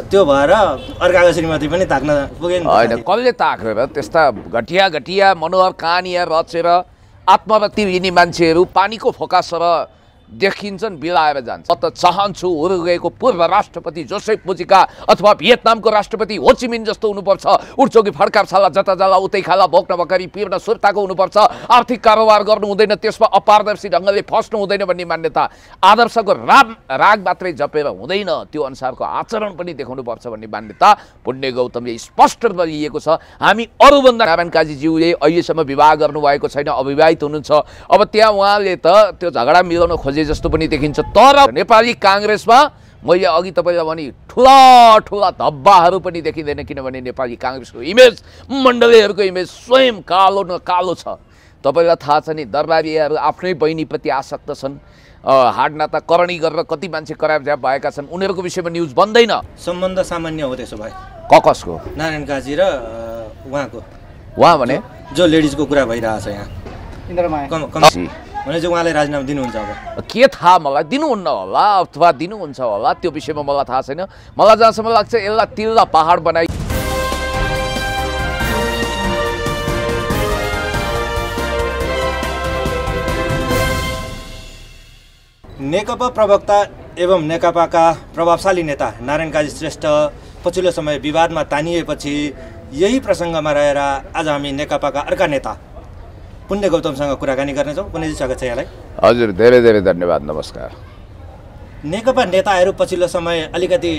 त्यो भएर अर्काको श्रीमती पनि ताक्न पुगेन होइन कसले ताक्ने र त्यस्ता घटिया घटिया मनोहर कहानी रचेर आत्मवती लिने मान्छेहरू पानीको फोकास र देखिन्छन् बिलाएर जान्छ म त चाहन्छु उरुगेको पूर्व राष्ट्रपति जोसेफ मुजिका अथवा भियतनामको राष्ट्रपति होचिमिन जस्तो हुनुपर्छ उर्चोकी फड्का छाला जता जाला उतै खाला भोक्न भकरी पिर्न सुर्ताको हुनुपर्छ आर्थिक कारोबार गर्नु हुँदैन त्यसमा अपारदर्शी ढङ्गले फस्नु हुँदैन भन्ने मान्यता आदर्शको राग राग मात्रै जपेर हुँदैन त्यो अनुसारको आचरण पनि देखाउनुपर्छ भन्ने मान्यता पुण्य गौतमले स्पष्ट रूपमा लिएको छ हामी अरूभन्दा नारायण काजीज्यूले अहिलेसम्म विवाह गर्नुभएको छैन अविवाहित हुनुहुन्छ अब त्यहाँ उहाँले त त्यो झगडा मिलाउन खोजे बजे जस्तो पनि देखिन्छ तर नेपाली काङ्ग्रेसमा मैले अघि तपाईँलाई भने ठुला ठुला धब्बाहरू पनि देखिँदैन किनभने नेपाली काङ्ग्रेसको इमेज मण्डलीहरूको इमेज स्वयं कालो न कालो छ तपाईँलाई थाहा छ नि दरबारीहरू आफ्नै बहिनीप्रति आसक्त छन् त करणी गरेर कति मान्छे कराब झ्याप भएका छन् उनीहरूको विषयमा न्युज बन्दैन सम्बन्ध सामान्य हो त्यसो भए ककसको नारायण काजी र उहाँको उहाँ भने जो लेडिजको कुरा भइरहेछ यहाँ भनेपछि उहाँले राजीनामा दिनुहुन्छ अब के थाहा मलाई दिनुहुन्न होला अथवा दिनुहुन्छ होला त्यो विषयमा मलाई थाहा छैन मलाई जहाँसम्म लाग्छ यसलाई तिल्ला पहाड बनाइ नेकपा प्रवक्ता एवं नेकपाका प्रभावशाली नेता नारायण काजी श्रेष्ठ पछिल्लो समय विवादमा तानिएपछि यही प्रसङ्गमा रहेर आज हामी नेकपाका अर्का नेता पुण्य गौतमसँग कुराकानी गर्नेछौँ पुण्यजी स्वागत छ यहाँलाई हजुर धेरै धेरै धन्यवाद नमस्कार नेकपा नेताहरू पछिल्लो समय अलिकति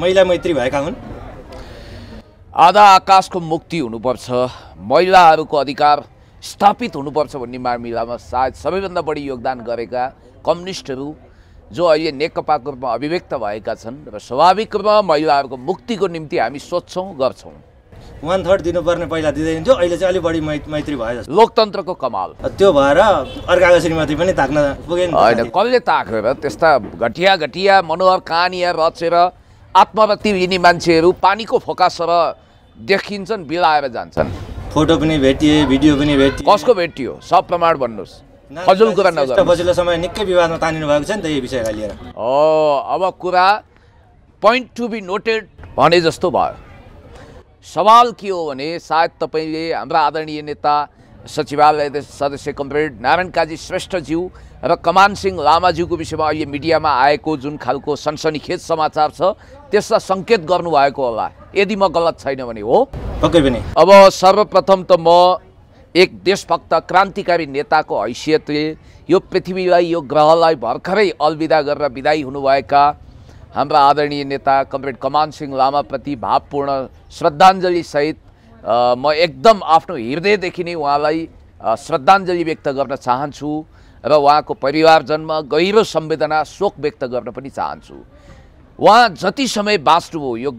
महिला मैत्री भएका हुन् आधा आकाशको मुक्ति हुनुपर्छ महिलाहरूको अधिकार स्थापित हुनुपर्छ भन्ने मामिलामा सायद सबैभन्दा बढी योगदान गरेका कम्युनिस्टहरू जो अहिले नेकपाको रूपमा अभिव्यक्त भएका छन् र स्वाभाविक रूपमा महिलाहरूको मुक्तिको निम्ति हामी सोध्छौँ गर्छौँ वान थर्ड दिनुपर्ने पहिला दिँदै थियो अहिले चाहिँ अलिक बढी मैत्री भयो लोकतन्त्रको कमाल त्यो भएर अर्काको श्रीमती पनि ताक्न पुगेन होइन कसले ताक्रेर त्यस्ता घटिया घटिया मनोहर कहानी रचेर आत्महत्या लिने मान्छेहरू पानीको सर देखिन्छन् बिलाएर जान्छन् फोटो पनि भेटिए भिडियो पनि भेटियो कसको भेटियो सब प्रमाण भन्नुहोस् हजुर कुरा नगर पछिल्लो समय निकै विवादमा तानिनु भएको छ नि त यो विषयलाई लिएर अब कुरा पोइन्ट टु बी नोटेड भने जस्तो भयो सवाल के हो भने सायद तपाईँले हाम्रा आदरणीय नेता सचिवालय सदस्य कमरेड नारायण काजी श्रेष्ठज्यू र कमान सिंह लामाज्यूको विषयमा अहिले मिडियामा आएको जुन खालको सनसनीखेज समाचार छ त्यसलाई सङ्केत गर्नुभएको होला यदि म गलत छैन भने हो पक्कै पनि अब सर्वप्रथम त म एक देशभक्त क्रान्तिकारी नेताको हैसियतले यो पृथ्वीलाई यो ग्रहलाई भर्खरै अलविदा गरेर विदायी हुनुभएका हमारा आदरणीय नेता कमरेड कमान सिंह लामाप्रति भावपूर्ण श्रद्धांजलि सहित म एकदम आपको हृदय देखि नहाँ श्रद्धांजलि व्यक्त करना चाहूँ चाहन्छु को परिवारजन में गहरो संवेदना शोक व्यक्त करना चाहूँ वहाँ जति समय बांच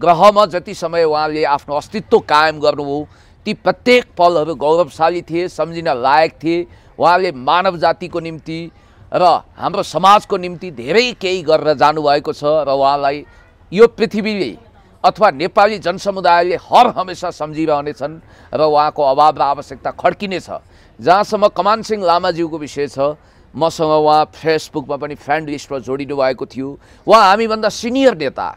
ग्रह में जति समय के आपको अस्तित्व कायम गर्नुभयो ती प्रत्येक पल गौरवशाली थे समझना लायक थे वहाँ मानव जाति को निम्ति र हाम्रो समाजको निम्ति धेरै केही गरेर जानुभएको छ र उहाँलाई यो पृथ्वीले अथवा नेपाली जनसमुदायले हर हमेसा सम्झिरहनेछन् र उहाँको अभाव र आवश्यकता खड्किनेछ जहाँसम्म कमान सिंह लामाज्यूको विषय छ मसँग उहाँ फेसबुकमा पनि फ्रेन्ड लिस्टमा जोडिनु भएको थियो उहाँ हामीभन्दा सिनियर नेता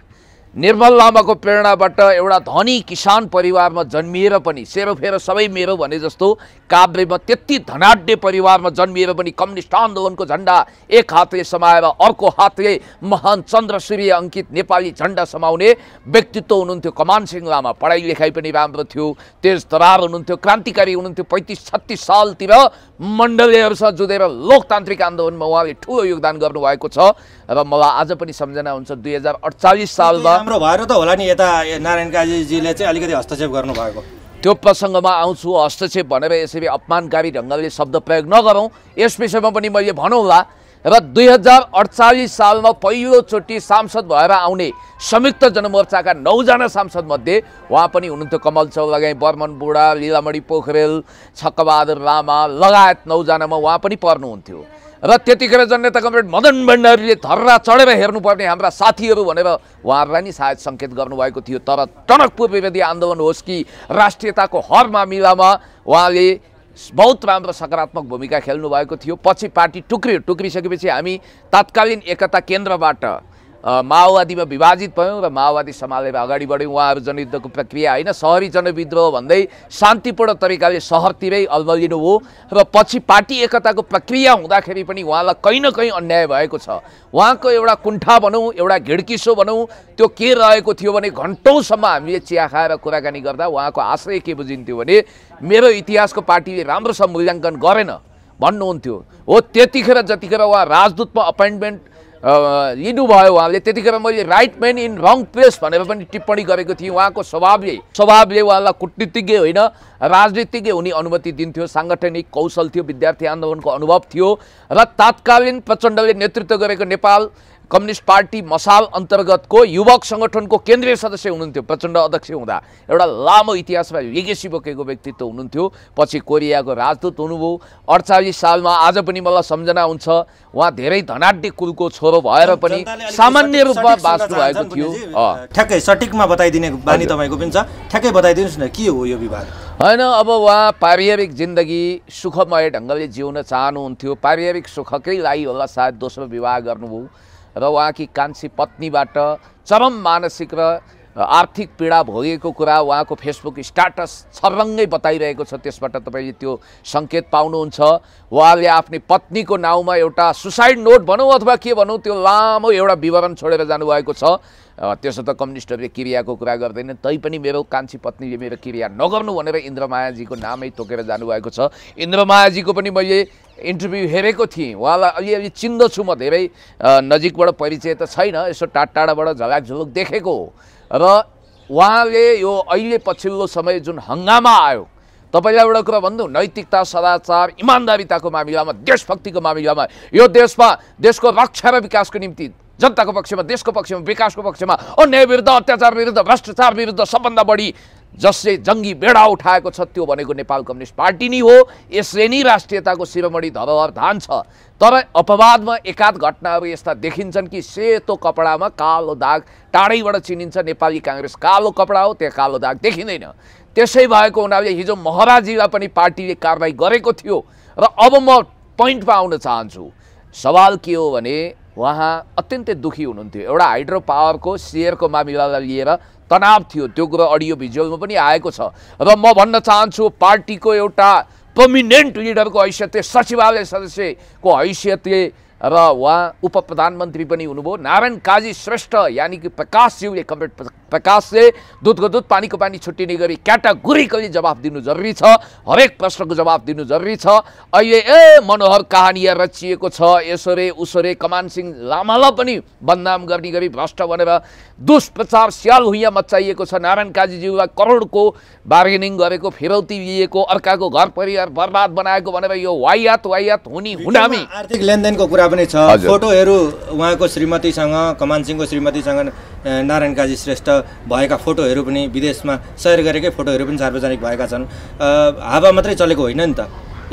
निर्मल लामाको प्रेरणाबाट एउटा धनी किसान परिवारमा जन्मिएर पनि सेरोफेरो सबै मेरो भने जस्तो काभ्रेमा त्यति धनाढ्य परिवारमा जन्मिएर पनि कम्युनिस्ट आन्दोलनको झन्डा एक हातले समाएर अर्को हातले महान चन्द्र सूर्य अङ्कित नेपाली झन्डा समाउने व्यक्तित्व हुनुहुन्थ्यो कमान सिंह लामा पढाइ लेखाइ पनि राम्रो थियो तेज दरार हुनुहुन्थ्यो क्रान्तिकारी हुनुहुन्थ्यो पैँतिस छत्तिस सालतिर मण्डलीहरूसँग जुधेर लोकतान्त्रिक आन्दोलनमा उहाँले ठुलो योगदान गर्नुभएको छ अब मलाई आज पनि सम्झना हुन्छ दुई हजार अडचालिस सालमा हाम्रो भएर त होला नि यता नारायण काजीजीले चाहिँ अलिकति हस्तक्षेप गर्नुभएको त्यो प्रसङ्गमा आउँछु हस्तक्षेप भनेर यसरी अपमानकारी ढङ्गले शब्द प्रयोग नगरौँ यस विषयमा पनि मैले भनौँला र दुई हजार अडचालिस सालमा पहिलोचोटि सांसद भएर आउने संयुक्त जनमोर्चाका नौजना सांसदमध्ये उहाँ पनि हुनुहुन्थ्यो कमल चौलागाई बर्मन बुढा लिलामणि पोखरेल छक्कबहादुर लामा लगायत नौजनामा उहाँ पनि पर्नुहुन्थ्यो र त्यतिखेर जननेता कमरेड मदन भण्डारीले धर्रा चढेर हेर्नुपर्ने हाम्रा साथीहरू भनेर उहाँहरूलाई नि सायद सङ्केत गर्नुभएको थियो तर टनकपुर विभेदी आन्दोलन होस् कि राष्ट्रियताको हर मामिलामा उहाँले बहुत राम्रो सकारात्मक भूमिका खेल्नुभएको थियो पछि पार्टी टुक्रियो टुक्रिसकेपछि हामी तात्कालीन एकता केन्द्रबाट माओवादीमा विभाजित भयौँ र माओवादी सम्हालेर अगाडि बढ्यौँ उहाँहरू जनयुद्धको प्रक्रिया होइन सहरी जनविद्रोह भन्दै शान्तिपूर्ण तरिकाले सहरतिरै अल्मलिनु हो र पछि पार्टी एकताको प्रक्रिया हुँदाखेरि पनि उहाँलाई कहीँ न कहीँ अन्याय भएको छ उहाँको एउटा कुण्ठा भनौँ एउटा घिडकिसो भनौँ त्यो के रहेको थियो भने घन्टौँसम्म हामीले चिया खाएर कुराकानी गर्दा उहाँको आश्रय के बुझिन्थ्यो भने मेरो इतिहासको पार्टीले राम्रोसँग मूल्याङ्कन गरेन भन्नुहुन्थ्यो हो त्यतिखेर जतिखेर उहाँ राजदूतमा अपोइन्टमेन्ट लिनुभयो उहाँले त्यतिखेर मैले right man in wrong place भनेर पनि टिप्पणी गरेको थिएँ उहाँको स्वभावले स्वभावले उहाँलाई कुटनीतिज्ञ होइन राजनीतिज्ञ हुने अनुमति दिन्थ्यो साङ्गठनिक कौशल थियो विद्यार्थी आन्दोलनको अनुभव थियो र तात्कालीन प्रचण्डले नेतृत्व गरेको नेपाल कम्युनिस्ट पार्टी मसाल अन्तर्गतको युवक सङ्गठनको केन्द्रीय सदस्य हुनुहुन्थ्यो प्रचण्ड अध्यक्ष हुँदा एउटा लामो इतिहासमा लिगेसी बोकेको व्यक्तित्व हुनुहुन्थ्यो पछि कोरियाको राजदूत हुनुभयो अडचालिस सालमा आज पनि मलाई सम्झना हुन्छ उहाँ धेरै धनाढ्य कुलको छोरो भएर पनि सामान्य रूपमा बाँच्नु भएको थियो ठ्याक्कै सठिकमा बताइदिने बानी तपाईँको पनि छ ठ्याक्कै बताइदिनुहोस् न के हो यो विवाद होइन अब उहाँ पारिवारिक जिन्दगी सुखमय ढङ्गले जिउन चाहनुहुन्थ्यो पारिवारिक सुखकै लागि होला सायद दोस्रो विवाह गर्नुभयो र उहाँकी कान्छी पत्नीबाट चरम मानसिक र आर्थिक पीडा भोगेको कुरा उहाँको फेसबुक स्टाटस छरङ्गै बताइरहेको छ त्यसबाट तपाईँले त्यो सङ्केत पाउनुहुन्छ उहाँले आफ्नो पत्नीको नाउँमा एउटा सुसाइड नोट भनौँ अथवा के भनौँ त्यो लामो एउटा विवरण छोडेर जानुभएको छ त्यसो त कम्युनिस्टहरूले क्रियाको कुरा गर्दैन तैपनि मेरो कान्छी पत्नीले मेरो क्रिया नगर्नु भनेर इन्द्रमायाजीको नामै तोकेर जानुभएको छ इन्द्रमायाजीको पनि मैले इन्टरभ्यू हेरेको थिएँ उहाँलाई अलिअलि चिन्दछु म धेरै नजिकबाट परिचय त छैन यसो टाढा टाढाबाट झलाक झुलुक देखेको हो र उहाँले यो अहिले पछिल्लो समय जुन हङ्गामा आयो तपाईँलाई एउटा कुरा भन्नु नैतिकता सदाचार इमान्दारिताको मामिलामा देशभक्तिको मामिलामा यो देशमा देशको रक्षा र विकासको निम्ति जनताको पक्षमा देशको पक्षमा विकासको पक्षमा अन्याय विरुद्ध अत्याचार विरुद्ध भ्रष्टाचार विरुद्ध सबभन्दा बढी जसले जङ्गी बेडा उठाएको छ त्यो भनेको नेपाल कम्युनिस्ट पार्टी नै हो यसले नै राष्ट्रियताको शिरोमणि धान छ तर अपवादमा एकाध घटनाहरू यस्ता देखिन्छन् कि सेतो कपडामा कालो दाग टाढैबाट चिनिन्छ नेपाली काङ्ग्रेस कालो कपडा हो त्यहाँ कालो दाग देखिँदैन त्यसै भएको हुनाले हिजो महराजीलाई पनि पार्टीले कारवाही गरेको थियो र अब म पोइन्टमा आउन चाहन्छु सवाल के हो भने उहाँ अत्यन्तै दुखी हुनुहुन्थ्यो एउटा हाइड्रो पावरको सेयरको मामिलालाई लिएर तनाव थियो त्यो कुरो अडियो भिजुअलमा पनि आएको छ र म भन्न चाहन्छु पार्टीको एउटा पर्मिनेन्ट लिडरको हैसियतले सचिवालय सदस्यको हैसियतले र उहाँ उप प्रधानमन्त्री पनि हुनुभयो नारायण काजी श्रेष्ठ यानि कि प्रकाशज्यूले कमरेड प्रकाशले दुधको दुध पानीको पानी छुट्टिने गरी क्याटागोरीकली जवाफ दिनु जरुरी छ हरेक प्रश्नको जवाब दिनु जरुरी छ अहिले ए मनोहर कहानी रचिएको छ यसोरे उसोरे कमान सिंह लामालाई पनि बदनाम गर्ने गरी भ्रष्ट भनेर दुष्प्रचार स्याल हुइया मचाइएको छ नारायण काजीज्यूलाई करोडको बार्गेनिङ गरेको फिरौती लिएको अर्काको घर परिवार बर्बाद बनाएको भनेर यो वायात वायात हुने हुनामी आर्थिक लेनदेनको कुरा पनि छ फोटोहरू उहाँको श्रीमतीसँग कमान सिंहको श्रीमतीसँग नारायण काजी श्रेष्ठ भएका फोटोहरू पनि विदेशमा सेयर गरेकै फोटोहरू पनि सार्वजनिक भएका छन् हावा मात्रै चलेको होइन नि त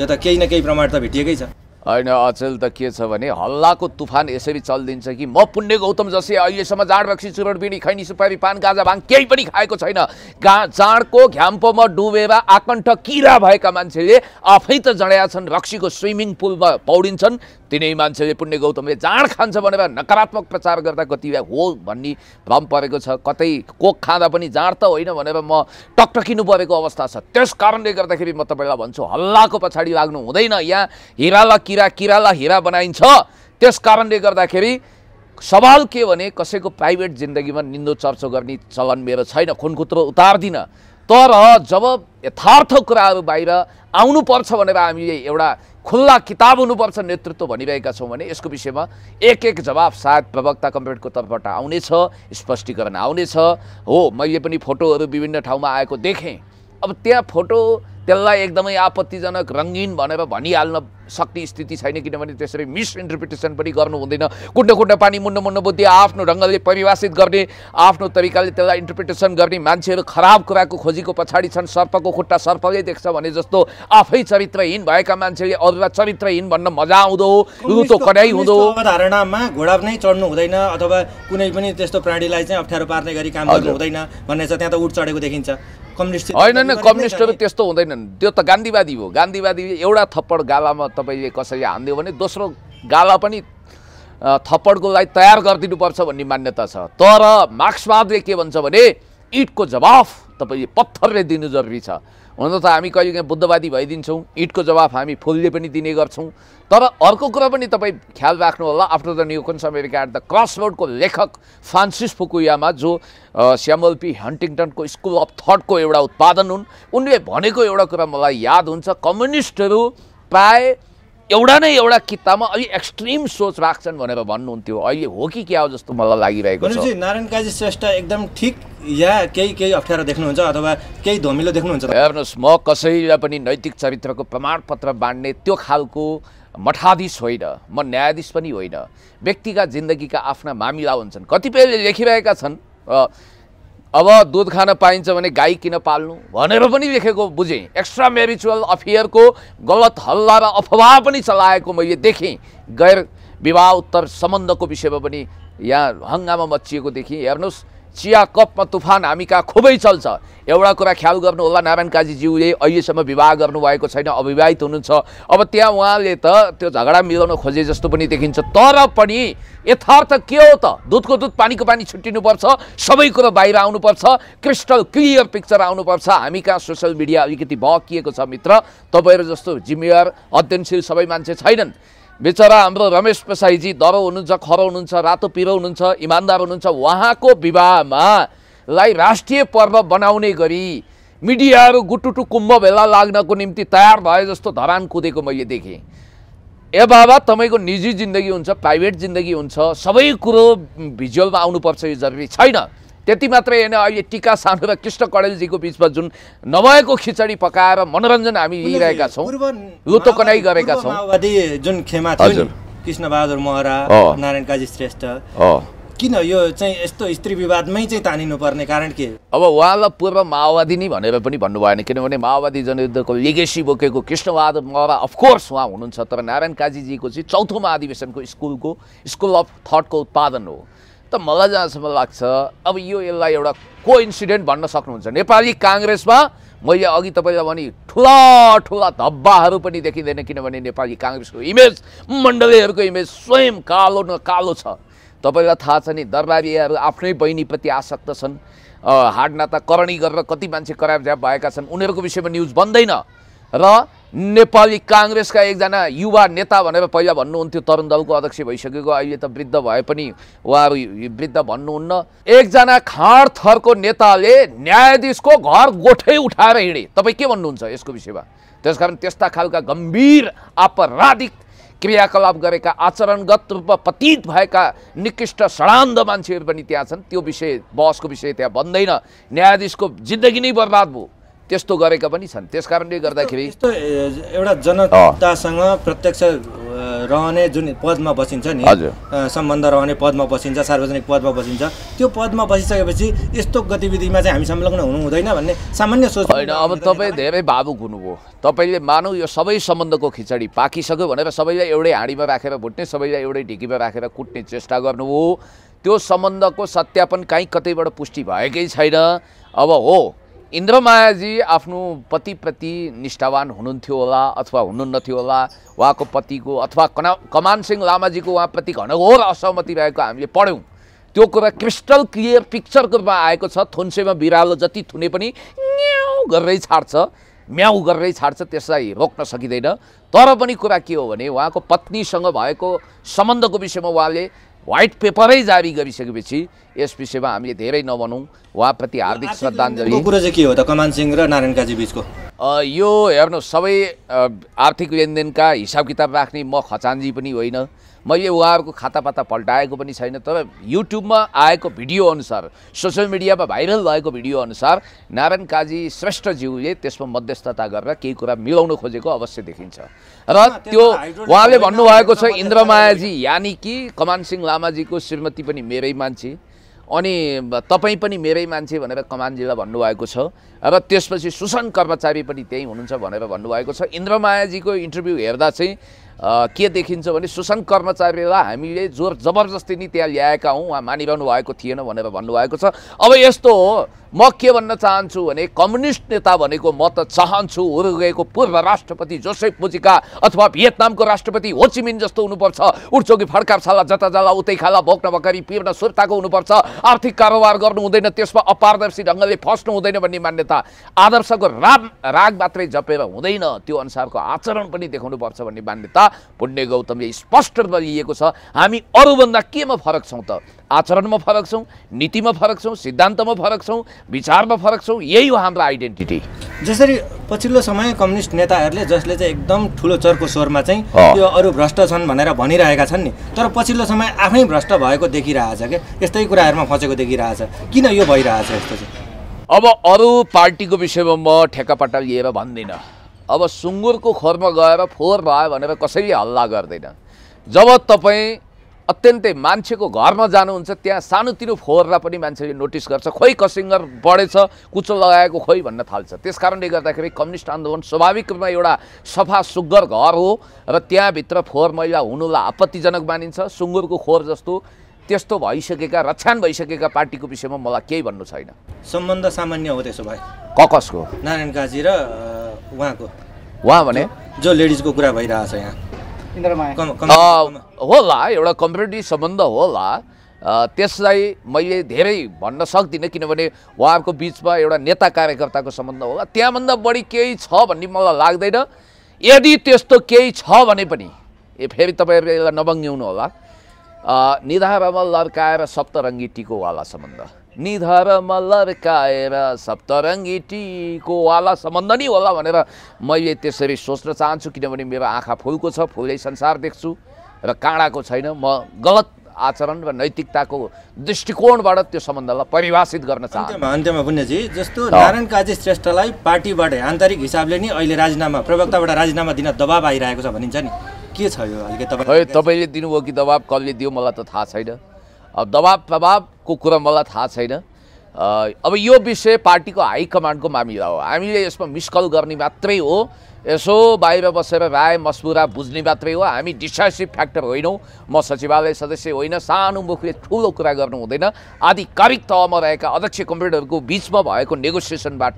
यो त केही न केही प्रमाण त भेटिएकै छ होइन अचेल त के छ भने हल्लाको तुफान यसरी चलिदिन्छ कि म पुण्य गौतम जसले अहिलेसम्म जाँड रक्सी चुरण बिडी खैनी सुपारी पान गाजा भाङ केही पनि खाएको छैन गा जाँडको घ्याम्पोमा डुबेर आकण्ठ किरा भएका मान्छेले आफै त जडाया छन् रक्सीको स्विमिङ पुलमा पौडिन्छन् तिनै मान्छेले पुण्य गौतमले जाँड खान्छ भनेर नकारात्मक प्रचार गर्दा कति हो भन्ने भ्रम परेको छ कतै कोक खाँदा पनि जाँड त होइन भनेर म टकटकिनु परेको अवस्था छ त्यस कारणले गर्दाखेरि म तपाईँलाई भन्छु हल्लाको पछाडि लाग्नु हुँदैन यहाँ हिराला किरा किरालाई हिरा बनाइन्छ त्यस कारणले गर्दाखेरि सवाल के भने कसैको प्राइभेट जिन्दगीमा निन्दो चर्चा गर्ने चलन मेरो छैन खुनखुत्रो उतार्दिनँ तर जब यथार्थ कुराहरू बाहिर आउनुपर्छ भनेर हामीले एउटा खुल्ला किताब हुनुपर्छ नेतृत्व भनिरहेका छौँ भने यसको विषयमा एक एक जवाब सायद प्रवक्ता कम्प्युटरको तर्फबाट आउनेछ स्पष्टीकरण आउनेछ हो मैले पनि फोटोहरू विभिन्न ठाउँमा आएको देखेँ अब त्यहाँ फोटो त्यसलाई एकदमै आपत्तिजनक रङ्गीन भनेर भनिहाल्न सक्ने स्थिति छैन किनभने त्यसरी मिसइन्टरप्रिटेसन पनि गर्नु हुँदैन कुट्न कुट्न पानी मुन्न मुन्न बुद्धि आफ्नो ढङ्गले परिभाषित गर्ने आफ्नो तरिकाले त्यसलाई इन्टरप्रिटेसन गर्ने मान्छेहरू खराब कुराको खोजीको पछाडि छन् सर्पको खुट्टा सर्पले देख्छ भने जस्तो आफै चरित्रहीन भएका मान्छेले अरूलाई चरित्रहीन भन्न मजा आउँदो रुतो कडाइ हुँदो धारणामा घोडा नै चढ्नु हुँदैन अथवा कुनै पनि त्यस्तो प्राणीलाई चाहिँ अप्ठ्यारो पार्ने गरी काम गर्नु हुँदैन भन्ने छ त्यहाँ त उठ चढेको देखिन्छ होइन होइन कम्युनिस्टहरू त्यस्तो हुँदैनन् त्यो त गान्धीवादी हो गान्धीवादी एउटा थप्पड गालामा तपाईँले कसैले हानिदियो भने दोस्रो गाला पनि थप्पडको लागि तयार गरिदिनुपर्छ भन्ने मान्यता छ तर मार्क्सवादले के भन्छ भने इटको जवाफ तपाईँले पत्थरले दिनु जरुरी छ हुन त हामी कहिलेकाहीँ बुद्धवादी भइदिन्छौँ इँटको जवाफ हामी फुलले पनि दिने गर्छौँ तर अर्को कुरा पनि तपाईँ ख्याल राख्नु होला after the neocons America at the क्रसवर्डको लेखक फ्रान्सिस फुकुयामा जो स्यामल पी हन्टिङटनको स्कुल अफ थटको एउटा उत्पादन हुन् उनले भनेको एउटा कुरा मलाई याद हुन्छ कम्युनिस्टहरू प्राय एउटा नै एउटा किताबमा अलिक एक्सट्रिम सोच राख्छन् भनेर भन्नुहुन्थ्यो अहिले हो कि क्या हो जस्तो मलाई लागिरहेको छ नारायण काजी श्रेष्ठ एकदम ठिक या केही केही अप्ठ्यारो देख्नुहुन्छ अथवा केही धमिलो देख्नुहुन्छ हेर्नुहोस् म कसैलाई पनि नैतिक चरित्रको प्रमाणपत्र बाँड्ने त्यो खालको मठाधीश होइन म न्यायाधीश पनि होइन व्यक्तिका जिन्दगीका आफ्ना मामिला हुन्छन् कतिपयले लेखिरहेका छन् र अब दुध खान पाइन्छ भने गाई किन पाल्नु भनेर पनि लेखेको बुझेँ एक्स्ट्रा म्यारिचुअल अफेयरको गलत हल्ला र अफवाह पनि चलाएको मैले देखेँ गैर विवाह उत्तर सम्बन्धको विषयमा पनि यहाँ हङ्गामा मचिएको देखेँ हेर्नुहोस् चिया कपमा तुफान हामी कहाँ खुबै चल्छ एउटा कुरा ख्याल गर्नु होला नारायण काजीज्यूले अहिलेसम्म विवाह गर्नुभएको छैन अविवाहित हुनुहुन्छ अब त्यहाँ उहाँले त त्यो झगडा मिलाउन खोजे जस्तो पनि देखिन्छ तर पनि यथार्थ के हो त दुधको दुध पानीको पानी छुट्टिनुपर्छ सबै कुरो बाहिर आउनुपर्छ क्रिस्टल क्लियर पिक्चर आउनुपर्छ हामी कहाँ सोसियल मिडिया अलिकति भकिएको छ मित्र तपाईँहरू जस्तो जिम्मेवार अध्ययनशील सबै मान्छे छैनन् बिचरा हाम्रो रमेश पेसाईजी दरो हुनुहुन्छ खरो हुनुहुन्छ रातो पिरो हुनुहुन्छ इमान्दार हुनुहुन्छ उहाँको विवाहमा लाई राष्ट्रिय पर्व बनाउने गरी मिडियाहरू गुटुटु कुम्भ भेला लाग्नको निम्ति तयार भए जस्तो धरान कुदेको मैले देखेँ ए बाबा तपाईँको निजी जिन्दगी हुन्छ प्राइभेट जिन्दगी हुन्छ सबै कुरो भिजुअलमा आउनुपर्छ यो जरुरी छैन त्यति मात्रै होइन अहिले टिका सानो र कृष्ण कडेलजीको बिचमा जुन नभएको खिचडी पकाएर मनोरञ्जन हामी लिइरहेका छौँ लुतो कनाइ गरेका छौँ जुन खेमा कृष्णबहादुर महरा नारायण काजी श्रेष्ठ किन यो चाहिँ यस्तो स्त्री विवादमै चाहिँ तानिनुपर्ने कारण के अब उहाँलाई पूर्व माओवादी नै भनेर पनि भन्नु भएन किनभने माओवादी जनयुद्धको लिगेसी बोकेको कृष्णबहादुर महरा अफकोर्स उहाँ हुनुहुन्छ तर नारायण काजीजीको चाहिँ चौथो महाधिवेशनको स्कुलको स्कुल अफ थटको उत्पादन हो त मलाई जहाँसम्म लाग्छ अब यो यसलाई एउटा को इन्सिडेन्ट भन्न सक्नुहुन्छ नेपाली काङ्ग्रेसमा मैले अघि तपाईँलाई भने ठुला ठुला धब्बाहरू पनि देखिँदैन किनभने नेपाली काङ्ग्रेसको इमेज मण्डलीहरूको इमेज स्वयं कालो न कालो छ तपाईँलाई थाहा छ नि दरबारीहरू आफ्नै बहिनीप्रति आसक्त छन् नाता करणी गरेर कति मान्छे कराब भएका छन् उनीहरूको विषयमा न्युज बन्दैन र नेपाली काङ्ग्रेसका एकजना युवा नेता भनेर पहिला भन्नुहुन्थ्यो तरुण दलको अध्यक्ष भइसकेको अहिले त वृद्ध भए पनि उहाँहरू वृद्ध भन्नुहुन्न एकजना खाँड थरको नेताले न्यायाधीशको घर गोठै उठाएर हिँडे तपाईँ के भन्नुहुन्छ यसको विषयमा त्यसकारण त्यस्ता खालका गम्भीर आपराधिक क्रियाकलाप गरेका आचरणगत रूपमा पतीत भएका निकृष्ट षडान्द मान्छेहरू पनि त्यहाँ छन् त्यो विषय बहसको विषय त्यहाँ बन्दैन न्यायाधीशको जिन्दगी नै बर्बाद भयो त्यस्तो गरेका पनि छन् त्यस कारणले गर्दाखेरि एउटा जनतासँग प्रत्यक्ष रहने जुन पदमा बसिन्छ नि सम्बन्ध रहने पदमा बसिन्छ सार्वजनिक पदमा बसिन्छ त्यो पदमा बसिसकेपछि यस्तो गतिविधिमा चाहिँ हामी संलग्न हुनु हुँदैन भन्ने सामान्य सोच होइन अब तपाईँ धेरै भावुक हुनुभयो तपाईँले मानौ यो सबै सम्बन्धको खिचडी पाकिसक्यो भनेर सबैलाई एउटै हाँडीमा राखेर भुट्ने सबैलाई एउटै ढिकीमा राखेर कुट्ने चेष्टा गर्नुभयो त्यो सम्बन्धको सत्यापन काहीँ कतैबाट पुष्टि भएकै छैन अब हो इन्द्रमायाजी आफ्नो पतिप्रति निष्ठावान हुनुहुन्थ्यो होला अथवा हुनुहुन्नथ्यो होला उहाँको पतिको अथवा कना कमान सिंह लामाजीको उहाँप्रति घनघोर असहमति भएको हामीले पढ्यौँ त्यो कुरा क्रिस्टल क्लियर पिक्चरको रूपमा आएको छ थुन्सेमा बिरालो जति थुने पनि न्याउ गरेरै छाड्छ म्याउ गरेरै छाड्छ त्यसलाई रोक्न सकिँदैन तर पनि कुरा के हो भने उहाँको पत्नीसँग भएको सम्बन्धको विषयमा उहाँले व्हाइट पेपरै जारी गरिसकेपछि यस विषयमा हामीले धेरै नभनौँ उहाँप्रति हार्दिक श्रद्धाञ्जली कुरो चाहिँ के हो त कमान सिंह र नारायण काजी बिचको यो हेर्नु सबै आर्थिक लेनदेनका हिसाब किताब राख्ने म खचानजी पनि होइन मैले उहाँहरूको खाता पाता पल्टाएको पनि छैन तर युट्युबमा आएको भिडियो अनुसार सोसियल मिडियामा भाइरल भएको भिडियो अनुसार नारायण काजी श्रेष्ठज्यूले त्यसमा मध्यस्थता गरेर केही कुरा मिलाउन खोजेको अवश्य देखिन्छ र त्यो उहाँले भन्नुभएको छ इन्द्रमायाजी यानि कि कमान सिंह लामाजीको श्रीमती पनि मेरै मान्छे अनि तपाईँ पनि मेरै मान्छे भनेर कमानजीलाई भन्नुभएको छ र त्यसपछि सुशान्त कर्मचारी पनि त्यहीँ हुनुहुन्छ भनेर भन्नुभएको छ इन्द्रमायाजीको इन्टरभ्यू हेर्दा चाहिँ के देखिन्छ भने शोषण कर्मचारीलाई हामीले जोर जबरजस्ती नै त्यहाँ ल्याएका हौँ उहाँ मानिरहनु भएको थिएन भनेर भन्नुभएको छ अब यस्तो हो म के भन्न चाहन्छु भने कम्युनिस्ट नेता भनेको म त चाहन्छु उरुगेको पूर्व राष्ट्रपति जोसेफ पुजिका अथवा भियतनामको राष्ट्रपति होचिमिन जस्तो हुनुपर्छ उठचौकी फड्का छाला जता जाला उतै खाला भोग्न बकरी पिर्न सुर्ताको हुनुपर्छ आर्थिक कारोबार गर्नु हुँदैन त्यसमा अपारदर्शी ढङ्गले फस्नु हुँदैन भन्ने मान्यता आदर्शको राग राग मात्रै जपेर हुँदैन त्यो अनुसारको आचरण पनि देखाउनुपर्छ भन्ने मान्यता पुण्य गौतमले स्पष्ट रूपमा लिएको छ हामी अरूभन्दा केमा फरक छौँ त आचरणमा फरक छौँ नीतिमा फरक छौँ सिद्धान्तमा फरक छौँ विचारमा फरक छौँ यही हो हाम्रो आइडेन्टिटी जसरी पछिल्लो समय कम्युनिस्ट नेताहरूले जसले चाहिँ एकदम ठुलो चर्को स्वरमा चाहिँ यो अरू भ्रष्ट छन् भनेर भनिरहेका छन् नि तर पछिल्लो समय आफै भ्रष्ट भएको देखिरहेछ क्या यस्तै कुराहरूमा फँसेको देखिरहेछ किन यो भइरहेछ यस्तो चाहिँ अब अरू पार्टीको विषयमा म ठेकापाटा लिएर भन्दिनँ अब सुँगुरको खोरमा गएर फोहोर भयो भनेर कसैले हल्ला गर्दैन जब तपाईँ अत्यन्तै मान्छेको घरमा जानुहुन्छ त्यहाँ सानोतिनो फोहोरलाई पनि मान्छेले नोटिस गर्छ खोइ कसिङ्गर बढेछ कुचो लगाएको खोइ भन्न थाल्छ त्यस कारणले गर्दाखेरि कम्युनिस्ट आन्दोलन स्वाभाविक रूपमा एउटा सफा सुग्घर घर हो र त्यहाँभित्र फोहोर मैला हुनुलाई आपत्तिजनक मानिन्छ सुँगुरको खोर जस्तो त्यस्तो भइसकेका रक्षान भइसकेका पार्टीको विषयमा मलाई केही भन्नु छैन सम्बन्ध सामान्य हो त्यसो भए ककसको नारायण काजी र उहाँको उहाँ भने जो लेडिजको कुरा भइरहेछ यहाँ होला एउटा कम्युनिटी सम्बन्ध होला त्यसलाई मैले धेरै भन्न सक्दिनँ किनभने उहाँहरूको बिचमा एउटा नेता कार्यकर्ताको सम्बन्ध होला त्यहाँभन्दा बढी केही छ भन्ने मलाई लाग्दैन यदि त्यस्तो केही छ भने पनि ए फेरि तपाईँहरू यसलाई नबङ्ग्याउनु होला निधारामा लड्काएर सप्तरङ्गी वाला सम्बन्ध निधर लड्काएर सप्तरङ्गी टीको वाला सम्बन्ध नै होला भनेर मैले त्यसरी सोच्न चाहन्छु किनभने मेरो आँखा फुलको छ फुलै संसार देख्छु र काँडाको छैन म गलत आचरण र नैतिकताको दृष्टिकोणबाट त्यो सम्बन्धलाई परिभाषित गर्न चाहन्छु अन्त्यमा पुण्यजी जस्तो नारायण काजी श्रेष्ठलाई पार्टीबाट आन्तरिक हिसाबले नै अहिले राजीनामा प्रवक्ताबाट राजीनामा दिन दबाब आइरहेको छ भनिन्छ नि के छ यो अलिकति तपाईँले दिनुभयो कि दबाब कसले दियो मलाई त थाहा छैन अब दबाब प्रभाव को कुरा मलाई थाहा छैन अब यो विषय पार्टीको हाई कमान्डको मामिला हो हामीले यसमा मिसकल गर्ने मात्रै हो यसो बाहिर बसेर राय मसबुरा बुझ्ने मात्रै हो हामी डिसाइसिभ फ्याक्टर होइनौँ म सचिवालय सदस्य होइन सानो मुखले ठुलो कुरा गर्नु हुँदैन आधिकारिक तहमा रहेका अध्यक्ष कम्प्युटरको बिचमा भएको नेगोसिएसनबाट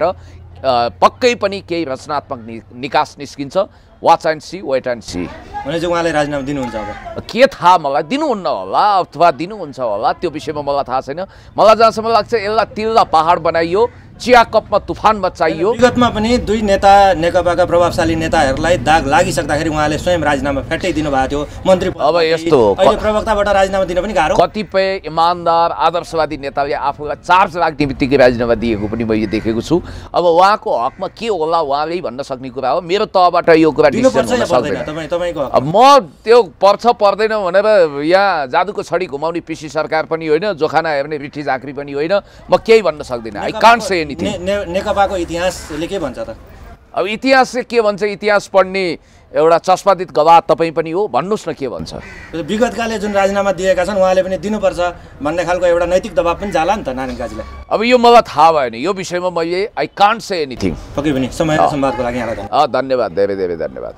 पक्कै पनि केही रचनात्मक नि निकास निस्किन्छ watch and see wait and see भनेपछि उहाँले राजीनामा दिनुहुन्छ अब के थाहा मलाई दिनुहुन्न होला अथवा दिनुहुन्छ होला त्यो विषयमा मलाई थाहा छैन मलाई जहाँसम्म लाग्छ यसलाई तिल्ला पाहाड बनाइयो चिया कपमा तुफान चाहियो विगतमा पनि दुई नेता नेकपाका प्रभावशाली नेताहरूलाई दाग लागिसक्दाखेरि उहाँले स्वयं राजीनामा फेटाइदिनु भएको थियो मन्त्री अब यस्तो प्रवक्ताबाट राजीनामा दिन पनि गाह्रो कतिपय इमान्दार आदर्शवादी नेताले आफूलाई चार्ज राख्ने बित्तिकै राजीनामा दिएको पनि मैले देखेको छु अब उहाँको हकमा के होला उहाँले भन्न सक्ने कुरा हो मेरो तहबाट यो कुरा म त्यो पर्छ पर्दैन भनेर यहाँ जादुको छडी घुमाउने पिसी सरकार पनि होइन जोखाना हेर्ने रिठी झाँक्री पनि होइन म केही भन्न सक्दिनँ आई कान्ट से नीति नेकपाको इतिहासले के भन्छ त अब इतिहासले के भन्छ इतिहास पढ्ने एउटा चस्मादित गवाह तपाईँ पनि हो भन्नुहोस् न के भन्छ विगतकाले जुन राजीनामा दिएका छन् उहाँले पनि दिनुपर्छ भन्ने खालको एउटा नैतिक दबाब पनि जाला नि त नारायण काजीलाई अब यो मलाई थाहा भएन यो विषयमा मैले आई कान्ट से एनिथिङ पनि समय संवादको लागि धन्यवाद धेरै धेरै धन्यवाद